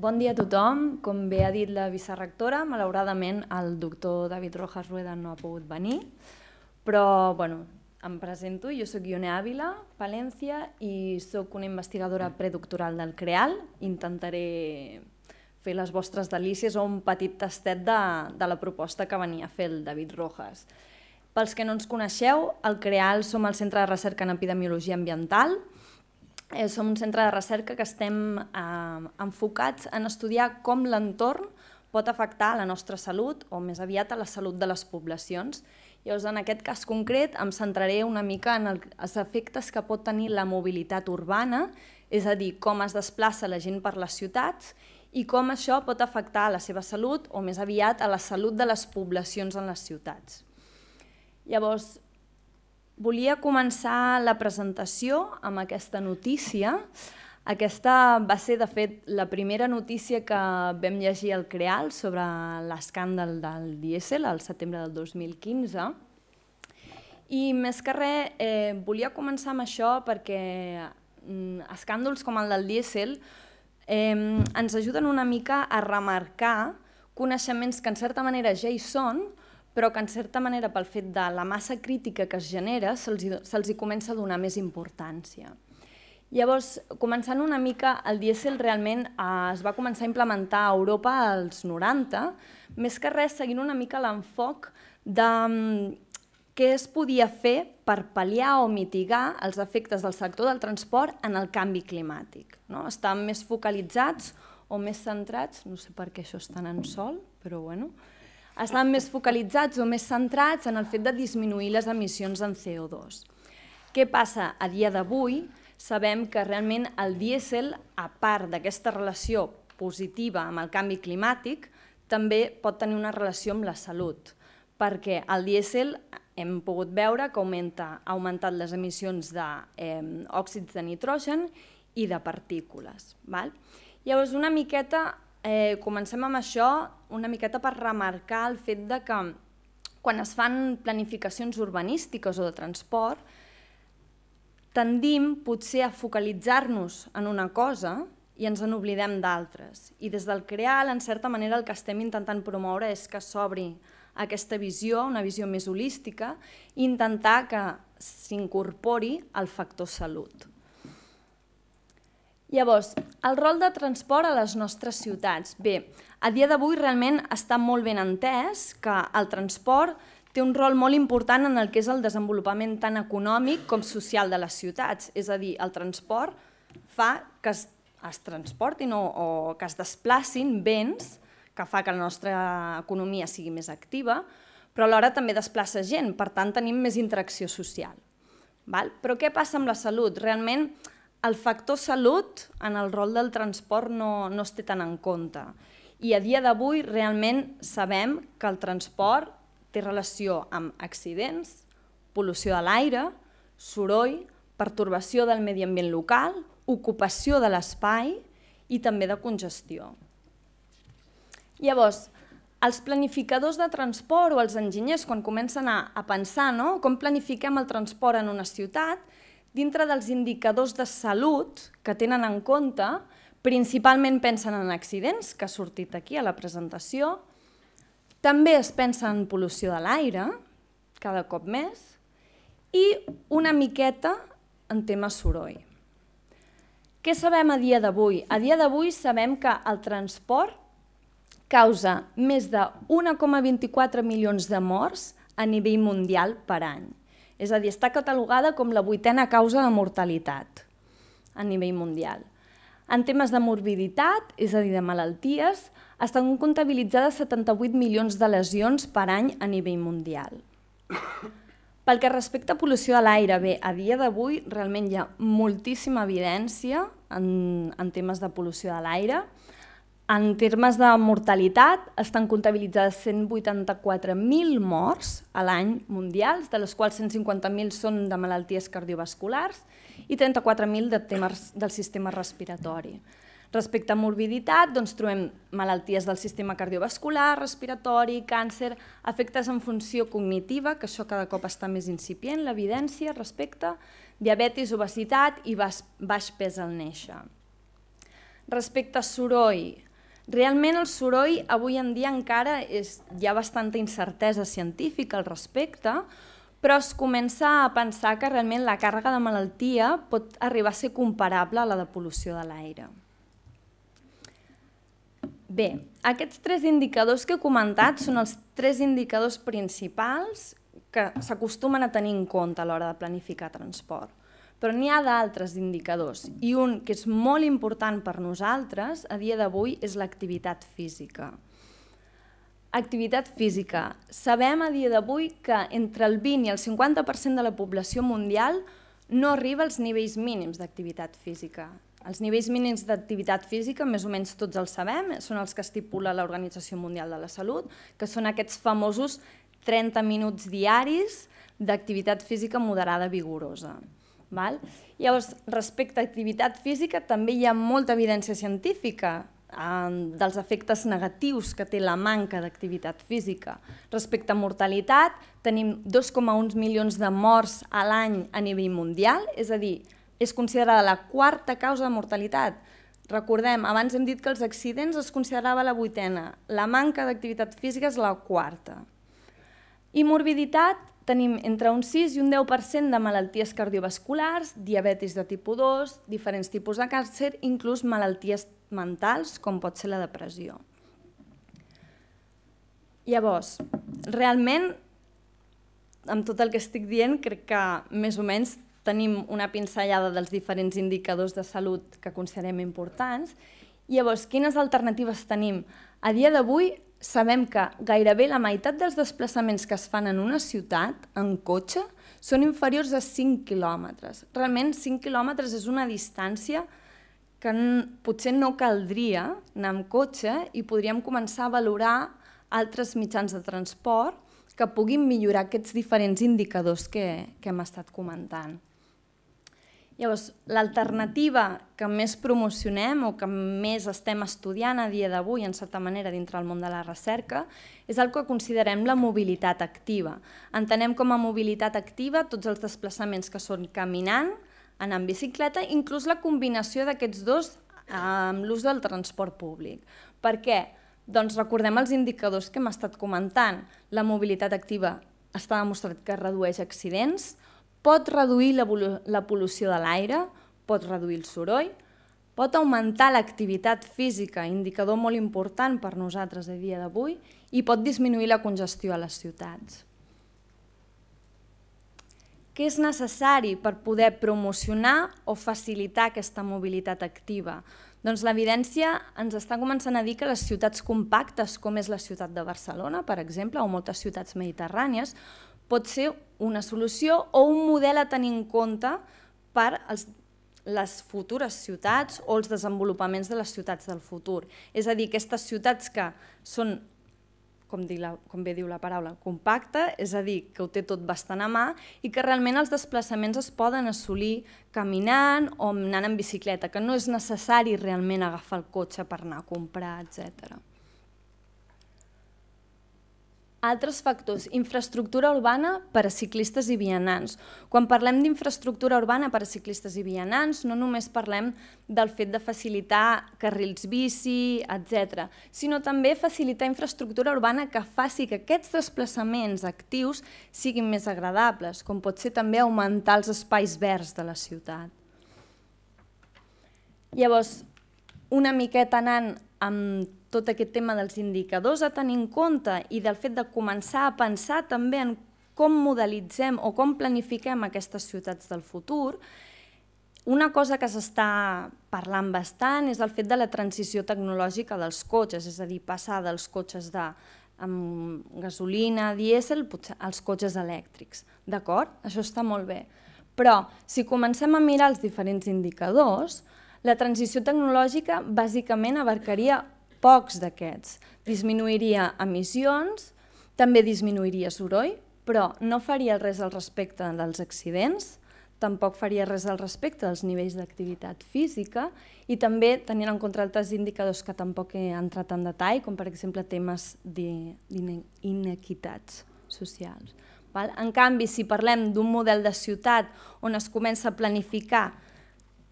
Bon dia a tothom. Com bé ha dit la vicerrectora, malauradament el doctor David Rojas Rueda no ha pogut venir, però bueno, em presento, jo sóc Ione Ávila, Palència, i sóc una investigadora predoctoral del CREAL. Intentaré fer les vostres delícies o un petit tastet de, de la proposta que venia a fer el David Rojas. Pels que no ens coneixeu, el CREAL som el Centre de Recerca en Epidemiologia Ambiental, Eh, som un centre de recerca que estem eh, enfocats en estudiar com l'entorn pot afectar a la nostra salut o més aviat a la salut de les poblacions. Llavors, en aquest cas concret, em centraré una mica en els efectes que pot tenir la mobilitat urbana, és a dir, com es desplaça la gent per les ciutats i com això pot afectar a la seva salut o més aviat a la salut de les poblacions en les ciutats. Llavors, Volia començar la presentació amb aquesta notícia. Aquesta va ser, de fet, la primera notícia que vam llegir al Creal sobre l'escàndal del dièsel al setembre del 2015. I més que res, eh, volia començar amb això perquè mm, escàndols com el del dièsel eh, ens ajuden una mica a remarcar coneixements que en certa manera ja hi són, però que en certa manera pel fet de la massa crítica que es genera se'ls se, hi comença a donar més importància. Llavors, començant una mica, el dièsel realment eh, es va començar a implementar a Europa als 90, més que res seguint una mica l'enfoc de mm, què es podia fer per pal·liar o mitigar els efectes del sector del transport en el canvi climàtic. No? Estan més focalitzats o més centrats, no sé per què això és tan en sol, però bueno, estan més focalitzats o més centrats en el fet de disminuir les emissions en CO2. Què passa a dia d'avui? Sabem que realment el dièsel, a part d'aquesta relació positiva amb el canvi climàtic, també pot tenir una relació amb la salut, perquè el dièsel hem pogut veure que augmenta, ha augmentat les emissions d'òxids de, eh, de nitrogen i de partícules. Val? Llavors, una miqueta Eh, comencem amb això una miqueta per remarcar el fet de que quan es fan planificacions urbanístiques o de transport, tendim potser a focalitzar-nos en una cosa i ens en oblidem d'altres. I des del CREAL, en certa manera, el que estem intentant promoure és que s'obri aquesta visió, una visió més holística, i intentar que s'incorpori el factor salut. Llavors, el rol de transport a les nostres ciutats. Bé, a dia d'avui realment està molt ben entès que el transport té un rol molt important en el que és el desenvolupament tant econòmic com social de les ciutats. És a dir, el transport fa que es, es transportin o, o que es desplacin béns, que fa que la nostra economia sigui més activa, però alhora també desplaça gent, per tant tenim més interacció social. Val? Però què passa amb la salut? Realment el factor salut en el rol del transport no, no es té tant en compte. I a dia d'avui realment sabem que el transport té relació amb accidents, pol·lució de l'aire, soroll, pertorbació del medi ambient local, ocupació de l'espai i també de congestió. Llavors, els planificadors de transport o els enginyers, quan comencen a, a pensar no? com planifiquem el transport en una ciutat, dintre dels indicadors de salut que tenen en compte, principalment pensen en accidents, que ha sortit aquí a la presentació, també es pensa en pol·lució de l'aire, cada cop més, i una miqueta en tema soroll. Què sabem a dia d'avui? A dia d'avui sabem que el transport causa més de 1,24 milions de morts a nivell mundial per any. És a dir, està catalogada com la vuitena causa de mortalitat a nivell mundial. En temes de morbiditat, és a dir, de malalties, estan comptabilitzades 78 milions de lesions per any a nivell mundial. Pel que respecta a pol·lució de l'aire, bé, a dia d'avui realment hi ha moltíssima evidència en, en temes de pol·lució de l'aire, en termes de mortalitat, estan comptabilitzades 184.000 morts a l'any mundials, de les quals 150.000 són de malalties cardiovasculars i 34.000 de temes del sistema respiratori. Respecte a morbiditat, doncs, trobem malalties del sistema cardiovascular, respiratori, càncer, efectes en funció cognitiva, que això cada cop està més incipient, l'evidència respecte, diabetis, obesitat i baix pes al néixer. Respecte a soroll, Realment el soroll avui en dia encara és, hi ha bastanta incertesa científica al respecte, però es comença a pensar que realment la càrrega de malaltia pot arribar a ser comparable a la de pol·lució de l'aire. Bé, aquests tres indicadors que he comentat són els tres indicadors principals que s'acostumen a tenir en compte a l'hora de planificar transport però n'hi ha d'altres indicadors i un que és molt important per nosaltres a dia d'avui és l'activitat física. Activitat física. Sabem a dia d'avui que entre el 20 i el 50% de la població mundial no arriba als nivells mínims d'activitat física. Els nivells mínims d'activitat física, més o menys tots els sabem, són els que estipula l'Organització Mundial de la Salut, que són aquests famosos 30 minuts diaris d'activitat física moderada vigorosa. Val? Llavors, respecte a activitat física, també hi ha molta evidència científica dels efectes negatius que té la manca d'activitat física. Respecte a mortalitat, tenim 2,1 milions de morts a l'any a nivell mundial, és a dir, és considerada la quarta causa de mortalitat. Recordem, abans hem dit que els accidents es considerava la vuitena, la manca d'activitat física és la quarta. I morbiditat tenim entre un 6 i un 10% de malalties cardiovasculars, diabetis de tipus 2, diferents tipus de càncer, inclús malalties mentals, com pot ser la depressió. Llavors, realment, amb tot el que estic dient, crec que més o menys tenim una pinzellada dels diferents indicadors de salut que considerem importants. Llavors, quines alternatives tenim? A dia d'avui, sabem que gairebé la meitat dels desplaçaments que es fan en una ciutat, en cotxe, són inferiors a 5 quilòmetres. Realment 5 quilòmetres és una distància que potser no caldria anar amb cotxe i podríem començar a valorar altres mitjans de transport que puguin millorar aquests diferents indicadors que, que hem estat comentant. Llavors, l'alternativa que més promocionem o que més estem estudiant a dia d'avui, en certa manera, dintre el món de la recerca, és el que considerem la mobilitat activa. Entenem com a mobilitat activa tots els desplaçaments que són caminant, anar amb bicicleta, inclús la combinació d'aquests dos amb l'ús del transport públic. Per què? Doncs recordem els indicadors que hem estat comentant. La mobilitat activa està demostrat que redueix accidents, pot reduir la, la pol·lució de l'aire, pot reduir el soroll, pot augmentar l'activitat física, indicador molt important per nosaltres a dia d'avui, i pot disminuir la congestió a les ciutats. Què és necessari per poder promocionar o facilitar aquesta mobilitat activa? Doncs l'evidència ens està començant a dir que les ciutats compactes, com és la ciutat de Barcelona, per exemple, o moltes ciutats mediterrànies, pot ser una solució o un model a tenir en compte per als, les futures ciutats o els desenvolupaments de les ciutats del futur. És a dir, aquestes ciutats que són, com, la, com bé diu la paraula, compacta, és a dir, que ho té tot bastant a mà i que realment els desplaçaments es poden assolir caminant o anant en bicicleta, que no és necessari realment agafar el cotxe per anar a comprar, etcètera. Altres factors, infraestructura urbana per a ciclistes i vianants. Quan parlem d'infraestructura urbana per a ciclistes i vianants, no només parlem del fet de facilitar carrils bici, etc, sinó també facilitar infraestructura urbana que faci que aquests desplaçaments actius siguin més agradables, com pot ser també augmentar els espais verds de la ciutat. Llavors, una miqueta anant amb tot aquest tema dels indicadors a tenir en compte i del fet de començar a pensar també en com modelitzem o com planifiquem aquestes ciutats del futur, una cosa que s'està parlant bastant és el fet de la transició tecnològica dels cotxes, és a dir, passar dels cotxes de, amb gasolina, dièsel, potser els cotxes elèctrics. D'acord? Això està molt bé. Però si comencem a mirar els diferents indicadors, la transició tecnològica bàsicament abarcaria pocs d'aquests. Disminuiria emissions, també disminuiria soroll, però no faria res al respecte dels accidents, tampoc faria res al respecte dels nivells d'activitat física i també tenint en compte altres indicadors que tampoc he entrat en detall, com per exemple temes d'inequitats socials. Val? En canvi, si parlem d'un model de ciutat on es comença a planificar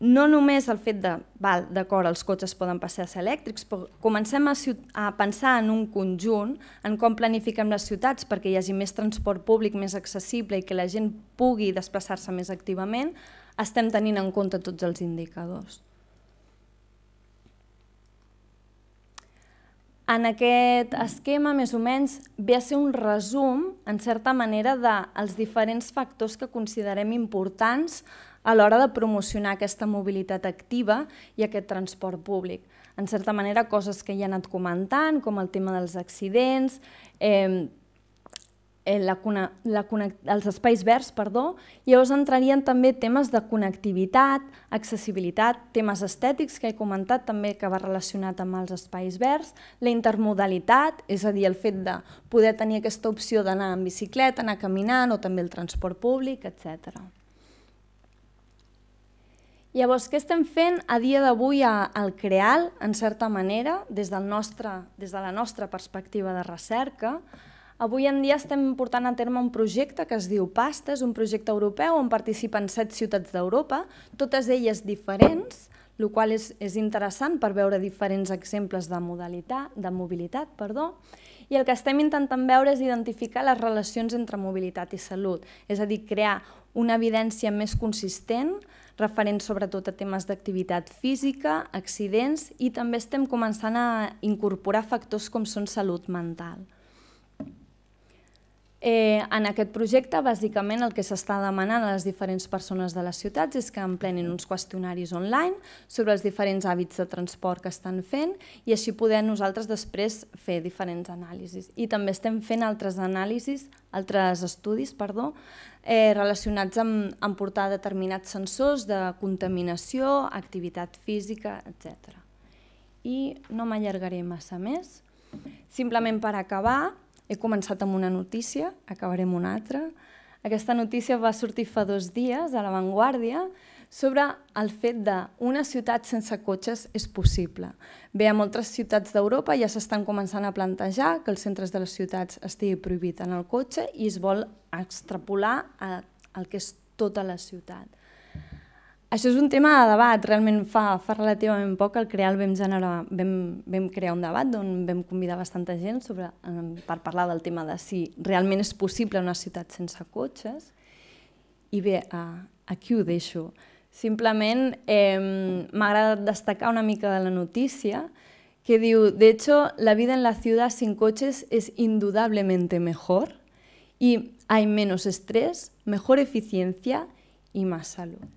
no només el fet de, val, d'acord, els cotxes poden passar a ser elèctrics, però comencem a, a pensar en un conjunt, en com planifiquem les ciutats perquè hi hagi més transport públic més accessible i que la gent pugui desplaçar-se més activament, estem tenint en compte tots els indicadors. En aquest esquema, més o menys, ve a ser un resum, en certa manera, dels diferents factors que considerem importants a l'hora de promocionar aquesta mobilitat activa i aquest transport públic. En certa manera, coses que ja he anat comentant, com el tema dels accidents, eh, eh, la, la, els espais verds, perdó, llavors entrarien també temes de connectivitat, accessibilitat, temes estètics que he comentat també que va relacionat amb els espais verds, la intermodalitat, és a dir, el fet de poder tenir aquesta opció d'anar en bicicleta, anar caminant o també el transport públic, etcètera. Llavors, què estem fent a dia d'avui al CREAL, en certa manera, des, del nostre, des de la nostra perspectiva de recerca? Avui en dia estem portant a terme un projecte que es diu PASTA, és un projecte europeu on participen set ciutats d'Europa, totes elles diferents, el qual és, és interessant per veure diferents exemples de, modalitat, de mobilitat. Perdó. I el que estem intentant veure és identificar les relacions entre mobilitat i salut, és a dir, crear una evidència més consistent referents sobretot a temes d'activitat física, accidents i també estem començant a incorporar factors com són salut mental. Eh, en aquest projecte, bàsicament, el que s'està demanant a les diferents persones de les ciutats és que emplenin uns qüestionaris online sobre els diferents hàbits de transport que estan fent i així poder nosaltres després fer diferents anàlisis. I també estem fent altres anàlisis, altres estudis, perdó, eh, relacionats amb, amb portar determinats sensors de contaminació, activitat física, etc. I no m'allargaré massa més. Simplement per acabar, he començat amb una notícia, acabaré amb una altra. Aquesta notícia va sortir fa dos dies a La Vanguardia sobre el fet de una ciutat sense cotxes és possible. Bé, a moltes ciutats d'Europa ja s'estan començant a plantejar que els centres de les ciutats estigui prohibit en el cotxe i es vol extrapolar al que és tota la ciutat. Això és un tema de debat. Realment fa, fa relativament poc el CREAL vam, generar, vam, vam crear un debat on vam convidar bastanta gent sobre, eh, per parlar del tema de si realment és possible una ciutat sense cotxes. I bé, eh, aquí ho deixo. Simplement eh, m'ha agradat destacar una mica de la notícia que diu, de hecho, la vida en la ciudad sin coches es indudablemente mejor y hay menos estrés, mejor eficiencia y más salud.